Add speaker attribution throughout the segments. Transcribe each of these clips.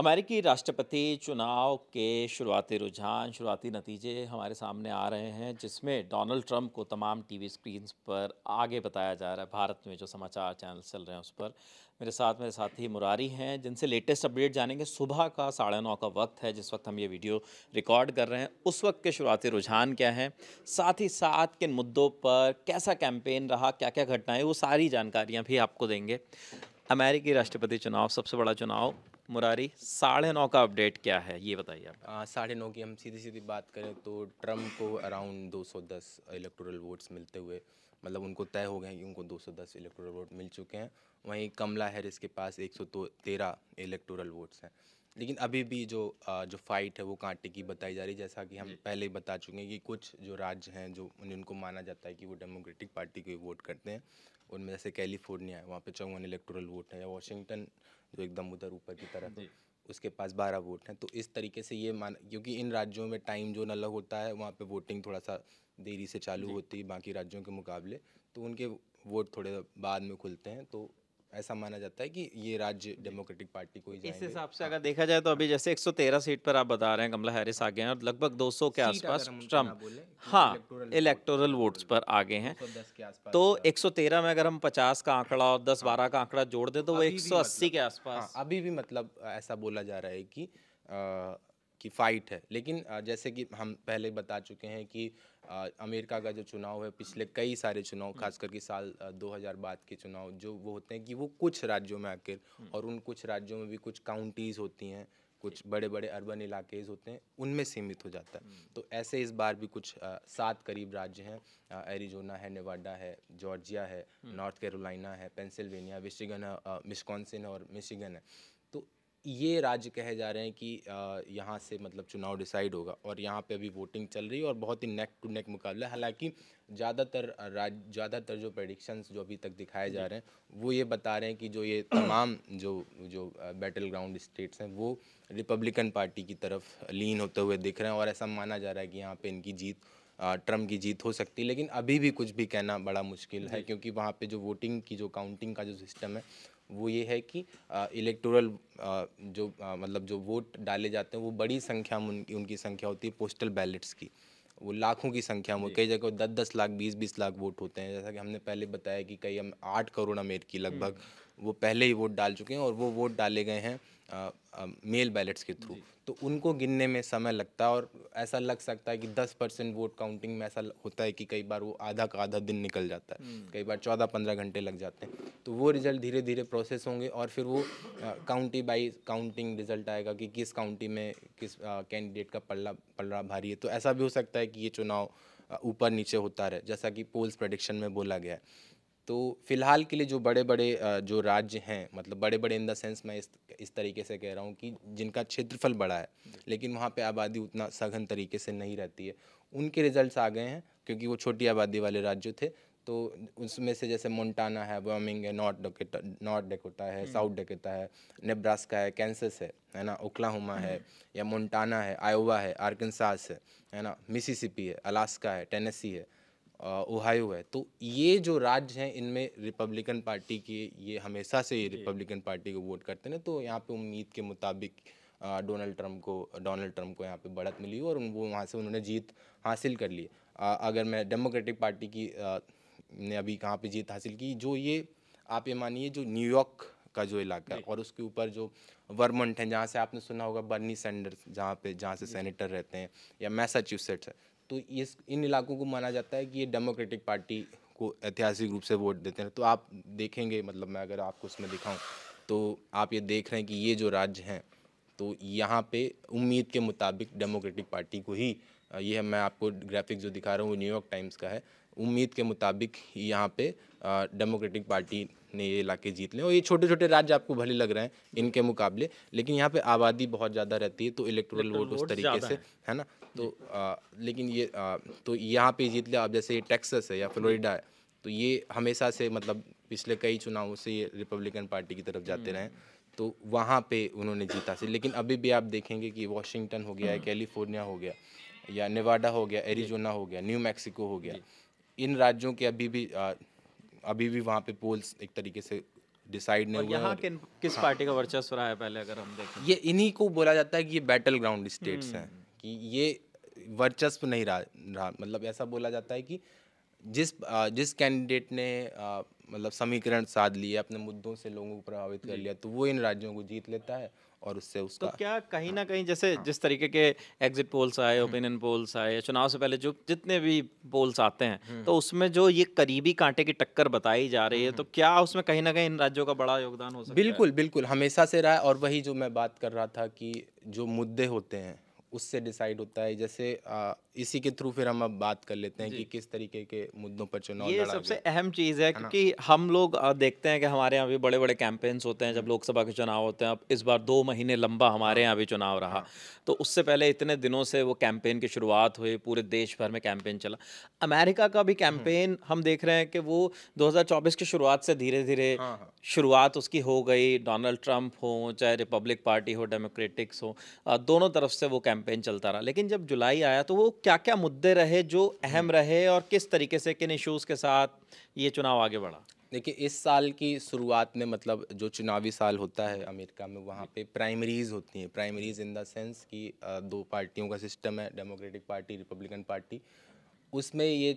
Speaker 1: अमेरिकी राष्ट्रपति चुनाव के शुरुआती रुझान शुरुआती नतीजे हमारे सामने आ रहे हैं जिसमें डोनाल्ड ट्रंप को तमाम टीवी स्क्रीन्स पर आगे बताया जा रहा है भारत में जो समाचार चैनल चल रहे हैं उस पर मेरे साथ मेरे साथी मुरारी हैं जिनसे लेटेस्ट अपडेट जानेंगे सुबह का साढ़े नौ का वक्त है जिस वक्त हम ये वीडियो रिकॉर्ड कर रहे हैं उस वक्त के शुरुआती रुझान क्या हैं साथ ही साथ किन मुद्दों पर कैसा कैंपेन रहा क्या क्या घटनाएं वो सारी जानकारियाँ भी आपको देंगे अमेरिकी राष्ट्रपति चुनाव सबसे बड़ा चुनाव मुरारी साढ़े नौ का अपडेट क्या है ये बताइए
Speaker 2: आप साढ़े नौ की हम सीधी सीधी बात करें तो ट्रम्प को अराउंड 210 इलेक्टोरल वोट्स मिलते हुए मतलब उनको तय हो गए हैं कि उनको 210 इलेक्टोरल वोट मिल चुके हैं वहीं कमला हैरिस के पास एक सौ इलेक्टोरल वोट्स हैं लेकिन अभी भी जो जो फाइट है वो कांटे की बताई जा रही है जैसा कि हम पहले ही बता चुके हैं कि कुछ जो राज्य हैं जो उनको माना जाता है कि वो डेमोक्रेटिक पार्टी को वोट करते हैं उनमें जैसे कैलिफोर्निया है वहाँ पे चौवन इलेक्टोरल वोट है या वाशिंगटन जो एकदम उधर ऊपर की तरफ है उसके पास बारह वोट हैं तो इस तरीके से ये मान क्योंकि इन राज्यों में टाइम जोन अलग होता है वहाँ पे वोटिंग थोड़ा सा देरी से चालू होती है बाकी राज्यों के मुकाबले तो उनके वोट थोड़े बाद में खुलते हैं तो ऐसा माना जाता है कि ये राज्य डेमोक्रेटिक पार्टी को ही इस हिसाब
Speaker 1: से हाँ। अगर देखा जाए तो अभी जैसे 113 सीट पर आप बता रहे हैं कमला हैरिस आगे हैं और लगभग 200 के आसपास ट्रम्प हाँ इलेक्टोरल वोट्स पर आगे हैं तो 113 में अगर हम 50 का आंकड़ा और 10 बारह का आंकड़ा जोड़ दें तो वो एक मतलब, के हाँ,
Speaker 2: आसपास अभी भी मतलब ऐसा बोला जा रहा है कि की फ़ाइट है लेकिन जैसे कि हम पहले बता चुके हैं कि अमेरिका का जो चुनाव है पिछले कई सारे चुनाव हम्म। खास करके साल बाद के चुनाव जो वो होते हैं कि वो कुछ राज्यों में आकर हम्म। और उन कुछ राज्यों में भी कुछ काउंटीज़ होती हैं कुछ बड़े बड़े अर्बन इलाकेज होते हैं उनमें सीमित हो जाता है हम्म। तो ऐसे इस बार भी कुछ सात करीब राज्य हैं एरिजोना है नेवाडा है जॉर्जिया है नॉर्थ कैरोलिना है पेंसिल्वेनिया मिशिगन है और मिशिगन है तो ये राज्य कहे जा रहे हैं कि यहाँ से मतलब चुनाव डिसाइड होगा और यहाँ पे अभी वोटिंग चल रही है और बहुत ही नेक टू नेक मुकाबला है हालांकि ज़्यादातर राज ज़्यादातर जो प्रडिक्शंस जो अभी तक दिखाए जा रहे हैं वो ये बता रहे हैं कि जो ये तमाम जो जो बैटल ग्राउंड स्टेट्स हैं वो रिपब्लिकन पार्टी की तरफ लीन होते हुए दिख रहे हैं और ऐसा माना जा रहा है कि यहाँ पर इनकी जीत ट्रम्प की जीत हो सकती है लेकिन अभी भी कुछ भी कहना बड़ा मुश्किल है क्योंकि वहाँ पे जो वोटिंग की जो काउंटिंग का जो सिस्टम है वो ये है कि इलेक्टोरल जो मतलब जो वोट डाले जाते हैं वो बड़ी संख्या में उनकी उनकी संख्या होती है पोस्टल बैलेट्स की वो लाखों की संख्या में कई जगह दस दस लाख बीस बीस लाख वोट होते हैं जैसा कि हमने पहले बताया कि कई आठ करोड़ अमेरिकी हम्म। लगभग वो पहले ही वोट डाल चुके हैं और वो वोट डाले गए हैं आ, आ, मेल बैलेट्स के थ्रू तो उनको गिनने में समय लगता है और ऐसा लग सकता है कि 10 परसेंट वोट काउंटिंग में ऐसा होता है कि कई बार वो आधा का आधा दिन निकल जाता है हम्म। कई बार 14-15 घंटे लग जाते हैं तो वो रिज़ल्ट धीरे धीरे प्रोसेस होंगे और फिर वो काउंटी बाई काउंटिंग रिज़ल्ट आएगा कि किस काउंटी में किस कैंडिडेट का पल्ला पलड़ा भारी है तो ऐसा भी हो सकता है कि ये चुनाव ऊपर नीचे होता रहे जैसा कि पोल्स प्रडिक्शन में बोला गया है तो फ़िलहाल के लिए जो बड़े बड़े जो राज्य हैं मतलब बड़े बड़े इन द सेंस मैं इस इस तरीके से कह रहा हूँ कि जिनका क्षेत्रफल बड़ा है लेकिन वहाँ पे आबादी उतना सघन तरीके से नहीं रहती है उनके रिजल्ट्स आ गए हैं क्योंकि वो छोटी आबादी वाले राज्य थे तो उसमें से जैसे मोन्टाना है वर्मिंग है नॉर्थ डकेटा नॉर्थ डकोटा है साउथ हम्म। डकेटा है नेब्रास्का है कैंसस है है ना ओक्लाहुमा है हम्म। या मोन्टाना है आयोवा है आर्कनसास है है ना मिसिसिपी है अलास्का है टेनेसी है ओहायो है तो ये जो राज्य हैं इनमें रिपब्लिकन पार्टी की ये हमेशा से ये रिपब्लिकन पार्टी को वोट करते हैं तो यहाँ पे उम्मीद के मुताबिक डोनाल्ड ट्रम्प को डोनाल्ड ट्रंप को यहाँ पे बढ़त मिली और वो वहाँ से उन्होंने जीत हासिल कर ली अगर मैं डेमोक्रेटिक पार्टी की ने अभी कहाँ पे जीत हासिल की जो ये आप ये मानिए जो न्यूयॉर्क का जो इलाका है और उसके ऊपर जो वर्मंट है जहाँ से आपने सुना होगा बर्नी सैंडर्स जहाँ पे जहाँ से सेनेटर रहते हैं या मैसाच्यूसेट्स है तो ये इन इलाकों को माना जाता है कि ये डेमोक्रेटिक पार्टी को ऐतिहासिक रूप से वोट देते हैं तो आप देखेंगे मतलब मैं अगर आपको उसमें दिखाऊं तो आप ये देख रहे हैं कि ये जो राज्य हैं तो यहाँ पे उम्मीद के मुताबिक डेमोक्रेटिक पार्टी को ही ये है मैं आपको ग्राफिक जो दिखा रहा हूँ वो न्यूयॉर्क टाइम्स का है उम्मीद के मुताबिक यहाँ पे डेमोक्रेटिक पार्टी ने ये इलाके जीत लें और ये छोटे छोटे राज्य आपको भले लग रहे हैं इनके मुकाबले लेकिन यहाँ पे आबादी बहुत ज़्यादा रहती है तो इलेक्ट्रल वोट उस तरीके से है ना तो लेकिन ये तो यहाँ पे जीत लिया आप जैसे टेक्सस है या फ्लोरिडा है तो ये हमेशा से मतलब पिछले कई चुनावों से ये रिपब्लिकन पार्टी की तरफ जाते हम्म। रहे तो वहाँ पे उन्होंने जीता से लेकिन अभी भी आप देखेंगे कि वॉशिंगटन हो गया है हम्म। कैलिफोर्निया हो गया या नेवाडा हो गया एरिजोना हो गया न्यू मैक्सिको हो गया इन राज्यों के अभी भी अभी भी वहाँ पे पोल्स एक तरीके से डिसाइड नहीं हुआ यहाँ किन किस हाँ, पार्टी
Speaker 1: का वर्चस्व रहा है पहले अगर हम देखें ये
Speaker 2: इन्हीं को बोला जाता है कि ये बैटल ग्राउंड स्टेट्स हैं कि ये वर्चस्व नहीं रहा रहा मतलब ऐसा बोला जाता है कि जिस जिस कैंडिडेट ने मतलब समीकरण साध लिए अपने मुद्दों से लोगों को प्रभावित कर लिया तो वो इन राज्यों को जीत लेता है और उससे तो
Speaker 1: उसका तो क्या कहीं ना हाँ। कहीं जैसे हाँ। जिस तरीके के एग्जिट पोल्स आए ओपिनियन हम्म। पोल्स आए चुनाव से पहले जो जितने भी पोल्स आते हैं हम्म। तो उसमें जो ये करीबी कांटे की टक्कर बताई जा रही है तो हम्म। क्या उसमें कहीं ना कहीं इन राज्यों का बड़ा योगदान हो सकता बिल्कुल
Speaker 2: बिल्कुल हमेशा से रहा है और वही जो मैं बात कर रहा था कि जो मुद्दे होते हैं उससे डिसाइड होता है जैसे आ, इसी के थ्रू फिर हम अब बात कर लेते हैं कि किस तरीके के मुद्दों पर चुनाव ये सबसे
Speaker 1: अहम चीज़ है क्योंकि हम लोग देखते हैं कि हमारे यहाँ भी बड़े बड़े कैंपेन्स होते हैं जब हम्म। लोकसभा के चुनाव होते हैं अब इस बार दो महीने लंबा हमारे हाँ। यहाँ भी चुनाव रहा हाँ। तो उससे पहले इतने दिनों से वो कैंपेन की शुरुआत हुई पूरे देश भर में कैंपेन चला अमेरिका का भी कैंपेन हम्म। हम देख रहे हैं कि वो दो की शुरुआत से धीरे धीरे हाँ, शुरुआत उसकी हो गई डोनाल्ड ट्रंप हो चाहे रिपब्लिक पार्टी हो डेमोक्रेटिक्स हो दोनों तरफ से वो कैंपेन कैंपेन चलता रहा लेकिन जब जुलाई आया तो वो क्या क्या मुद्दे रहे जो अहम हम्म। रहे और किस तरीके से किन इशूज़ के साथ ये चुनाव आगे बढ़ा देखिए
Speaker 2: इस साल की शुरुआत में मतलब जो चुनावी साल होता है अमेरिका में वहाँ पे प्राइमरीज होती हैं प्राइमरीज इन द सेंस कि दो पार्टियों का सिस्टम है डेमोक्रेटिक पार्टी रिपब्लिकन पार्टी उसमें ये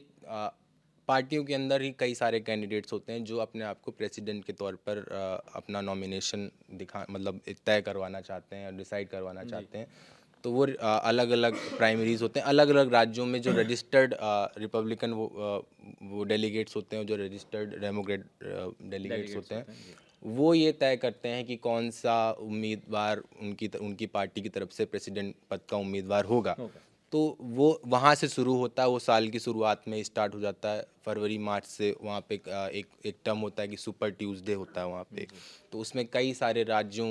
Speaker 2: पार्टियों के अंदर ही कई सारे कैंडिडेट्स होते हैं जो अपने आप को प्रेसिडेंट के तौर पर अपना नॉमिनेशन दिखा मतलब तय करवाना चाहते हैं और डिसाइड करवाना चाहते हैं तो वो अलग अलग प्राइमरीज होते हैं अलग अलग राज्यों में जो रजिस्टर्ड रिपब्लिकन वो वो डेलीगेट्स होते हैं जो रजिस्टर्ड डेमोक्रेट डेलीगेट्स होते हैं वो ये तय करते हैं कि कौन सा उम्मीदवार उनकी उनकी पार्टी की तरफ से प्रेसिडेंट पद का उम्मीदवार होगा तो वो वहाँ से शुरू होता है वो साल की शुरुआत में स्टार्ट हो जाता है फरवरी मार्च से वहाँ पे एक एक टर्म होता है कि सुपर ट्यूसडे होता है वहाँ पे तो उसमें कई सारे राज्यों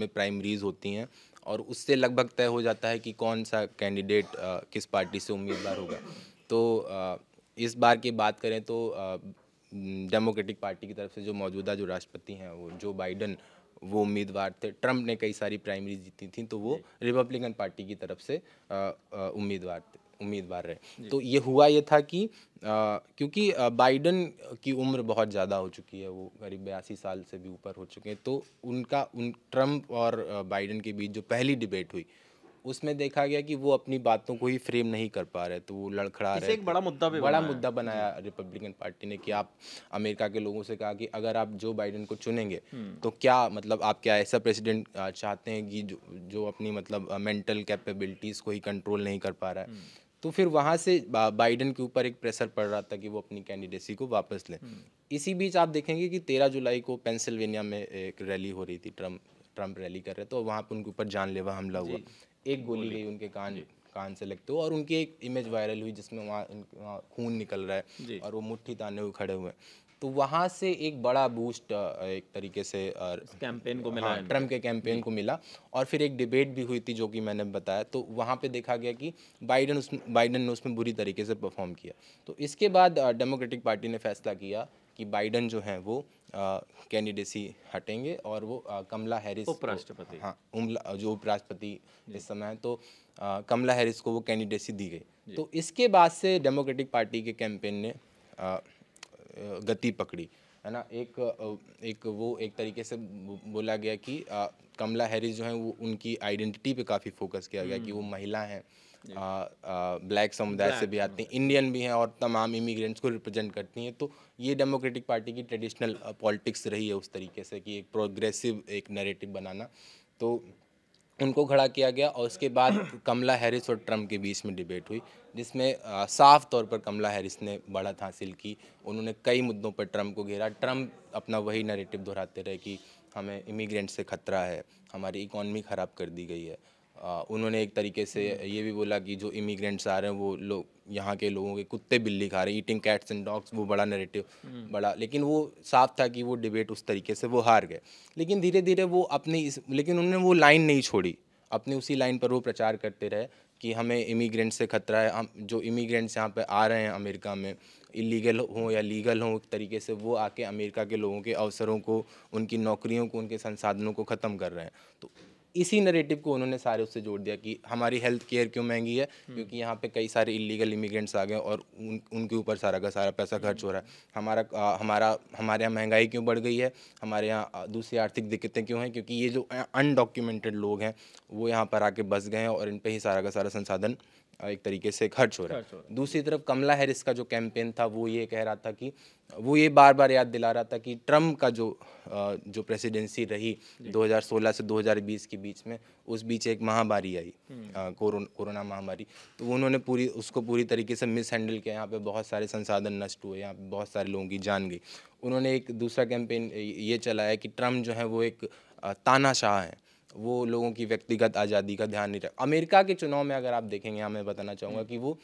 Speaker 2: में प्राइमरीज होती हैं और उससे लगभग तय हो जाता है कि कौन सा कैंडिडेट किस पार्टी से उम्मीदवार होगा तो आ, इस बार की बात करें तो डेमोक्रेटिक पार्टी की तरफ से जो मौजूदा जो राष्ट्रपति हैं वो जो बाइडन वो उम्मीदवार थे ट्रंप ने कई सारी प्राइमरी जीती थी तो वो रिपब्लिकन पार्टी की तरफ से उम्मीदवार थे उम्मीदवार रहे तो ये हुआ ये था कि आ, क्योंकि बाइडन की उम्र बहुत ज़्यादा हो चुकी है वो करीब बयासी साल से भी ऊपर हो चुके हैं तो उनका उन ट्रम्प और बाइडन के बीच जो पहली डिबेट हुई उसमें देखा गया कि वो अपनी बातों को ही फ्रेम नहीं कर पा रहे तो वो लड़खड़ा रहे एक बड़ा मुद्दा भी बड़ा मुद्दा बनाया रिपब्लिकन पार्टी ने कि आप अमेरिका के लोगों से कहा कि अगर आप जो बाइडन को चुनेंगे हम्म। तो क्या मतलब आप क्या ऐसा प्रेसिडेंट चाहते हैं कि जो जो अपनी मतलब मेंटल कैपेबिलिटीज़ को ही कंट्रोल नहीं कर पा रहा है हम्म। तो फिर वहाँ से बाइडन के ऊपर एक प्रेशर पड़ रहा था कि वो अपनी कैंडिडेसी को वापस लें हम्म। इसी बीच आप देखेंगे कि तेरह जुलाई को पेंसिल्वेनिया में एक रैली हो रही थी ट्रम्प ट्रम्प रैली कर रहे तो वहाँ पर उनके ऊपर जानलेवा हमला हुआ एक गोली गई उनके कान कान से लगते हुए और उनकी एक इमेज वायरल हुई जिसमें वहाँ खून निकल रहा है और वो मुट्ठी ताने हुए खड़े हुए तो वहाँ से एक बड़ा बूस्ट एक तरीके से कैंपेन को मिला हाँ, ट्रम्प के कैंपेन को मिला और फिर एक डिबेट भी हुई थी जो कि मैंने बताया तो वहाँ पे देखा गया कि बाइडन उस बाइडन ने उसमें बुरी तरीके से परफॉर्म किया तो इसके बाद डेमोक्रेटिक पार्टी ने फैसला किया कि बाइडन जो हैं वो कैंडिडेसी हटेंगे और वो आ, कमला हैरिस उपराष्ट्रपति हाँ उमला जो उपराष्ट्रपति इस समय तो आ, कमला हैरिस को वो कैंडिडेसी दी गई तो इसके बाद से डेमोक्रेटिक पार्टी के कैंपेन ने आ, गति पकड़ी है ना एक एक वो एक तरीके से बोला गया कि आ, कमला हैरिस जो है वो उनकी आइडेंटिटी पे काफ़ी फोकस किया गया कि वो हम्म। महिला हैं ब्लैक समुदाय से भी आती हैं इंडियन भी हैं और तमाम इमिग्रेंट्स को रिप्रेजेंट करती हैं तो ये डेमोक्रेटिक पार्टी की ट्रेडिशनल पॉलिटिक्स रही है उस तरीके से कि एक प्रोग्रेसिव एक नरेटिव बनाना तो उनको खड़ा किया गया और उसके बाद कमला हैरिस और ट्रंप के बीच में डिबेट हुई जिसमें साफ तौर पर कमला हैरिस ने बढ़त हासिल की उन्होंने कई मुद्दों पर ट्रंप को घेरा ट्रंप अपना वही नैरेटिव दोहराते रहे कि हमें इमिग्रेंट से खतरा है हमारी इकॉनमी ख़राब कर दी गई है उन्होंने एक तरीके से हम्म। ये भी बोला कि जो इमिग्रेंट्स आ रहे हैं वो लोग यहाँ के लोगों के कुत्ते बिल्ली खा रहे हैं ईटिंग कैट्स एंड डॉग्स वो बड़ा नरेटिव हम्म। बड़ा लेकिन वो साफ था कि वो डिबेट उस तरीके से वो हार गए लेकिन धीरे धीरे वो अपनी इस लेकिन उन्होंने वो लाइन नहीं छोड़ी अपने उसी लाइन पर वो प्रचार करते रहे कि हमें इमिग्रेंट से खतरा है हम जो इमिग्रेंट्स यहाँ पर आ रहे हैं अमेरिका में इलीगल हों या लीगल हों एक तरीके से वो आके अमेरिका के लोगों के अवसरों को उनकी नौकरियों को उनके संसाधनों को ख़त्म कर रहे हैं तो इसी नरेटिव को उन्होंने सारे उससे जोड़ दिया कि हमारी हेल्थ केयर क्यों महंगी है हम्म। क्योंकि यहाँ पे कई सारे इलीगल इमिग्रेंट्स आ गए और उन उनके ऊपर सारा का सारा पैसा हम्म। खर्च हो रहा है हमारा आ, हमारा हमारे यहाँ महंगाई क्यों बढ़ गई है हमारे यहाँ दूसरी आर्थिक दिक्कतें क्यों हैं क्योंकि ये जो अनडॉक्यूमेंटेड लोग हैं वो यहाँ पर आके बस गए हैं और इन पर ही सारा का सारा संसाधन एक तरीके से खर्च हो रहा है दूसरी तरफ कमला हैरिस का जो कैंपेन था वो ये कह रहा था कि वो ये बार बार याद दिला रहा था कि ट्रम्प का जो जो प्रेसिडेंसी रही 2016 से 2020 के बीच में उस बीच एक महामारी आई हम्म। कोरोना महामारी तो उन्होंने पूरी उसको पूरी तरीके से मिस हैंडल किया यहाँ पे बहुत सारे संसाधन नष्ट हुए यहाँ पे बहुत सारे लोगों की जान गई उन्होंने एक दूसरा कैंपेन ये चलाया कि ट्रम्प जो है वो एक तानाशाह हैं वो लोगों की व्यक्तिगत आज़ादी का ध्यान नहीं रख अमेरिका के चुनाव में अगर आप देखेंगे हाँ मैं बताना चाहूँगा कि वो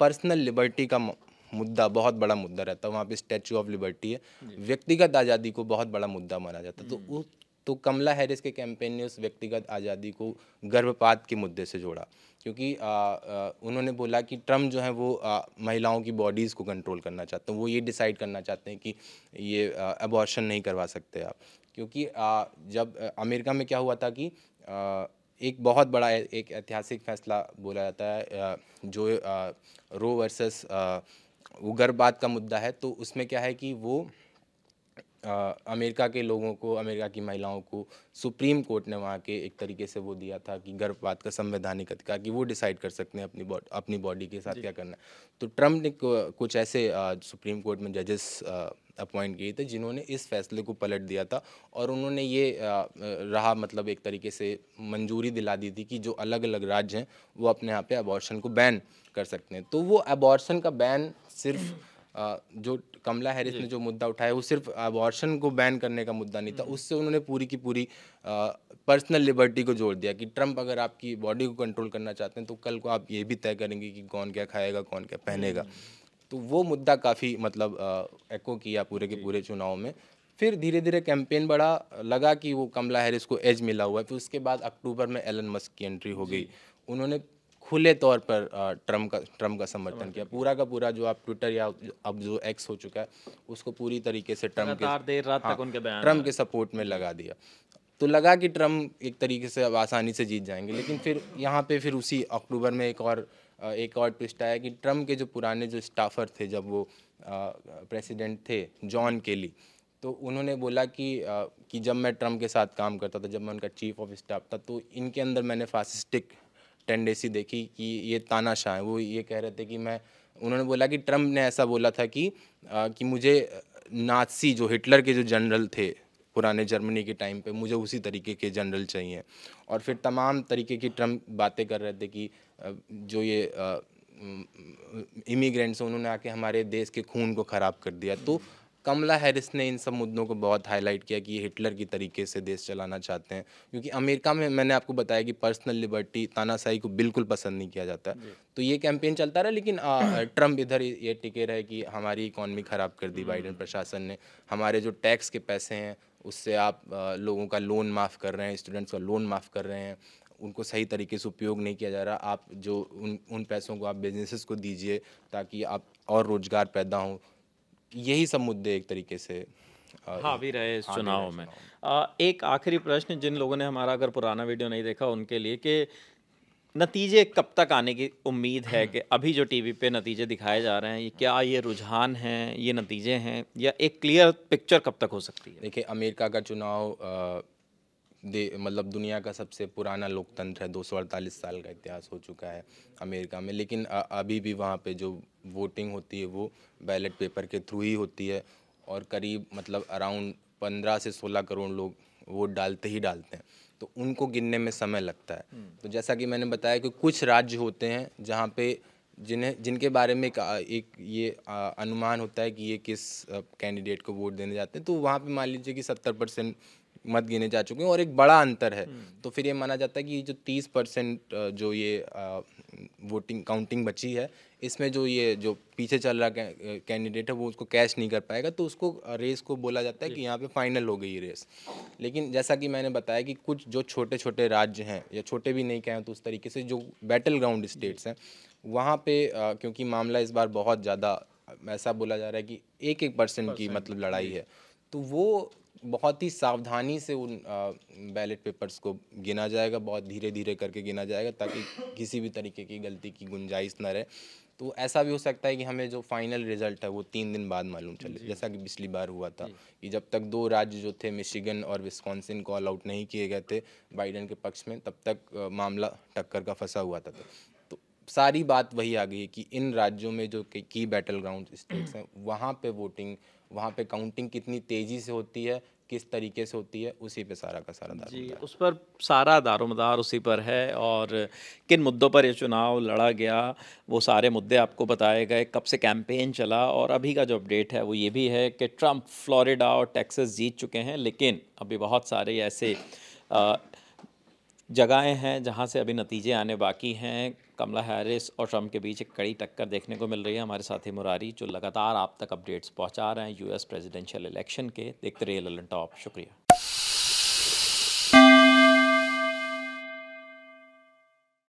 Speaker 2: पर्सनल लिबर्टी का मुद्दा बहुत बड़ा मुद्दा रहता है वहाँ पे स्टैचू ऑफ लिबर्टी है व्यक्तिगत आज़ादी को बहुत बड़ा मुद्दा माना जाता है तो हम्म। उस तो कमला हैरिस के कैंपेन ने उस व्यक्तिगत आज़ादी को गर्भपात के मुद्दे से जोड़ा क्योंकि आ, आ, उन्होंने बोला कि ट्रम्प जो है वो आ, महिलाओं की बॉडीज़ को कंट्रोल करना चाहते हैं वो ये डिसाइड करना चाहते हैं कि ये अबॉर्शन नहीं करवा सकते आप क्योंकि जब अमेरिका में क्या हुआ था कि एक बहुत बड़ा एक ऐतिहासिक फैसला बोला जाता है जो रो वर्सेस उग्रवाद का मुद्दा है तो उसमें क्या है कि वो आ, अमेरिका के लोगों को अमेरिका की महिलाओं को सुप्रीम कोर्ट ने वहाँ के एक तरीके से वो दिया था कि गर्भपात का संवैधानिक अधिकार कि वो डिसाइड कर सकते हैं अपनी बॉडी अपनी बॉडी के साथ क्या करना है तो ट्रम्प ने कुछ ऐसे आ, सुप्रीम कोर्ट में जजेस अपॉइंट किए थे जिन्होंने इस फैसले को पलट दिया था और उन्होंने ये रहा मतलब एक तरीके से मंजूरी दिला दी थी कि जो अलग अलग राज्य हैं वो अपने यहाँ पे अबॉर्शन को बैन कर सकते हैं तो वो अबॉर्शन का बैन सिर्फ जो कमला हैरिस ने जो मुद्दा उठाया वो सिर्फ अबॉर्शन को बैन करने का मुद्दा नहीं था हम्म। उससे उन्होंने पूरी की पूरी पर्सनल लिबर्टी को जोड़ दिया कि ट्रंप अगर आपकी बॉडी को कंट्रोल करना चाहते हैं तो कल को आप ये भी तय करेंगे कि कौन क्या खाएगा कौन क्या पहनेगा हम्म। तो वो मुद्दा काफ़ी मतलब एको किया पूरे के पूरे चुनाव में फिर धीरे धीरे कैंपेन बढ़ा लगा कि वो कमला हैरिस को एज मिला हुआ है फिर उसके बाद अक्टूबर में एलन मस्क की एंट्री हो गई उन्होंने खुले तौर पर ट्रम्प का ट्रम्प का समर्थन किया पूरा का पूरा जो आप ट्विटर या अब जो एक्स हो चुका है उसको पूरी तरीके से ट्रम्प के
Speaker 1: देर रात हाँ, तक उनके ट्रम्प के
Speaker 2: सपोर्ट में लगा दिया तो लगा कि ट्रम्प एक तरीके से अब आसानी से जीत जाएंगे लेकिन फिर यहाँ पे फिर उसी अक्टूबर में एक और एक और ट्विस्ट आया कि ट्रम्प के जो पुराने जो स्टाफर थे जब वो प्रेसिडेंट थे जॉन केली तो उन्होंने बोला कि कि जब मैं ट्रम्प के साथ काम करता था जब मैं उनका चीफ ऑफ स्टाफ था तो इनके अंदर मैंने फासिस्टिक टेंडेंसी देखी कि ये तानाशाह हैं वो ये कह रहे थे कि मैं उन्होंने बोला कि ट्रम्प ने ऐसा बोला था कि आ, कि मुझे नाथसी जो हिटलर के जो जनरल थे पुराने जर्मनी के टाइम पे मुझे उसी तरीके के जनरल चाहिए और फिर तमाम तरीके की ट्रम्प बातें कर रहे थे कि जो ये इमिग्रेंट्स उन्होंने आके हमारे देश के खून को ख़राब कर दिया तो कमला हैरिस ने इन सब मुद्दों को बहुत हाईलाइट किया कि ये हिटलर की तरीके से देश चलाना चाहते हैं क्योंकि अमेरिका में मैंने आपको बताया कि पर्सनल लिबर्टी तानाशाही को बिल्कुल पसंद नहीं किया जाता तो ये कैंपेन चलता रहा लेकिन ट्रंप इधर ये टिके रहे कि हमारी इकॉनमी ख़राब कर दी बाइडन प्रशासन ने हमारे जो टैक्स के पैसे हैं उससे आप लोगों का लोन माफ़ कर रहे हैं स्टूडेंट्स का लोन माफ़ कर रहे हैं उनको सही तरीके से उपयोग नहीं किया जा रहा आप जो उन उन पैसों को आप बिजनेसेस को दीजिए ताकि आप और रोज़गार पैदा हो यही सब मुद्दे एक तरीके से
Speaker 1: हावी रहे इस चुनाव में आ, एक आखिरी प्रश्न जिन लोगों ने हमारा अगर पुराना वीडियो नहीं देखा उनके लिए कि नतीजे कब तक आने की उम्मीद है कि हम्म। अभी जो टीवी पे नतीजे दिखाए जा रहे हैं ये क्या ये रुझान हैं ये नतीजे हैं या एक क्लियर पिक्चर कब तक हो सकती है
Speaker 2: देखिए अमेरिका का चुनाव आ, दे मतलब दुनिया का सबसे पुराना लोकतंत्र है दो साल का इतिहास हो चुका है अमेरिका में लेकिन अभी भी वहाँ पे जो वोटिंग होती है वो बैलेट पेपर के थ्रू ही होती है और करीब मतलब अराउंड पंद्रह से सोलह करोड़ लोग वोट डालते ही डालते हैं तो उनको गिनने में समय लगता है हम्म। तो जैसा कि मैंने बताया कि कुछ राज्य होते हैं जहाँ पे जिन्हें जिनके बारे में एक, एक ये अनुमान होता है कि ये किस कैंडिडेट को वोट देने जाते हैं तो वहाँ पे मान लीजिए कि सत्तर परसेंट मत गिने जा चुके हैं और एक बड़ा अंतर है हम्म। तो फिर ये माना जाता है कि जो तीस परसेंट जो ये वोटिंग काउंटिंग बची है इसमें जो ये जो पीछे चल रहा कैंडिडेट है वो उसको कैश नहीं कर पाएगा तो उसको रेस को बोला जाता है कि यहाँ पे फाइनल हो गई रेस लेकिन जैसा कि मैंने बताया कि कुछ जो छोटे छोटे राज्य हैं या छोटे भी नहीं कहें तो उस तरीके से जो बैटल ग्राउंड स्टेट्स हैं वहाँ पे क्योंकि मामला इस बार बहुत ज़्यादा ऐसा बोला जा रहा है कि एक एक परसेंट की मतलब लड़ाई है तो वो बहुत ही सावधानी से उन बैलेट पेपर्स को गिना जाएगा बहुत धीरे धीरे करके गिना जाएगा ताकि किसी भी तरीके की गलती की गुंजाइश न रहे तो ऐसा भी हो सकता है कि हमें जो फाइनल रिजल्ट है वो तीन दिन बाद मालूम चले जैसा कि पिछली बार हुआ था कि जब तक दो राज्य जो थे मिशिगन और विस्कॉन्सिन कॉल आउट नहीं किए गए थे बाइडन के पक्ष में तब तक मामला टक्कर का फंसा हुआ था तो सारी बात वही आ गई कि इन राज्यों में जो की बैटल ग्राउंड स्टेट्स हैं वहाँ पर वोटिंग वहाँ पे काउंटिंग कितनी तेज़ी से होती है किस तरीके से होती है उसी पे सारा का सारा दार जी
Speaker 1: उस पर सारा दारोमदार उसी पर है और किन मुद्दों पर ये चुनाव लड़ा गया वो सारे मुद्दे आपको बताए गए कब से कैंपेन चला और अभी का जो अपडेट है वो ये भी है कि ट्रंप फ्लोरिडा और टेक्सस जीत चुके हैं लेकिन अभी बहुत सारे ऐसे जगहें हैं जहाँ से अभी नतीजे आने बाकी हैं कमला हैरिस और ट्रंप के बीच एक कड़ी टक्कर देखने को मिल रही है हमारे साथी मुरारी जो लगातार आप तक अपडेट्स पहुंचा रहे हैं यूएस प्रेसिडेंशियल इलेक्शन के देखते रहिए ललन टॉप शुक्रिया